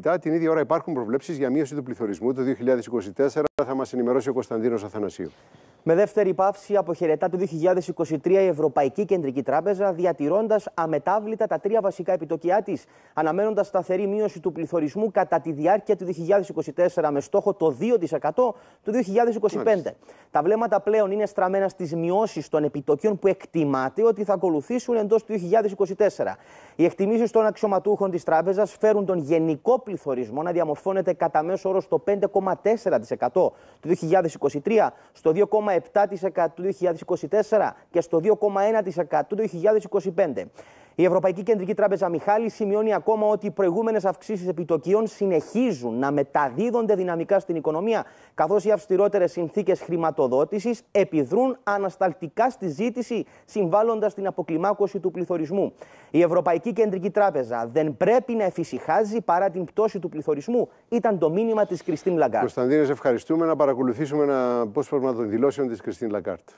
Μετά την ίδια ώρα υπάρχουν προβλέψεις για μείωση του πληθωρισμού το 2024. Θα μας ενημερώσει ο Κωνσταντίνος Αθανασίου. Με δεύτερη παύση αποχαιρετά το 2023 η Ευρωπαϊκή Κεντρική Τράπεζα, διατηρώντας αμετάβλητα τα τρία βασικά επιτοκιά της, αναμένοντας σταθερή μείωση του πληθωρισμού κατά τη διάρκεια του 2024 με στόχο το 2% του 2025. Τα βλέμματα πλέον είναι στραμμένα στις μειώσεις των επιτοκίων που εκτιμάται ότι θα ακολουθήσουν εντός του 2024. Οι εκτιμήσεις των αξιωματούχων της Τράπεζας φέρουν τον γενικό πληθωρισμό να διαμορφώνεται κατά μέσο όρο στο 5,4% του 2023, στο 2,7% 2,7% του 2024 και στο 2,1% του 2025. Η Ευρωπαϊκή Κεντρική Τράπεζα Μιχάλη σημειώνει ακόμα ότι οι προηγούμενες αυξήσεις επιτοκίων συνεχίζουν να μεταδίδονται δυναμικά στην οικονομία, καθώς οι αυστηρότερες συνθήκες χρηματοδότησης επιδρούν ανασταλτικά στη ζήτηση, συμβάλλοντας την αποκλιμάκωση του πληθωρισμού. Η Ευρωπαϊκή Κεντρική Τράπεζα δεν πρέπει να εφησυχάζει παρά την πτώση του πληθωρισμού, ήταν το μήνυμα της Κριστίν Λαγκάρτ. Κωνσταντίνε, ευχαριστούμε να παρακολουθήσουμε ένα των δηλώσεων της Κριστίν Λαγκάρτ.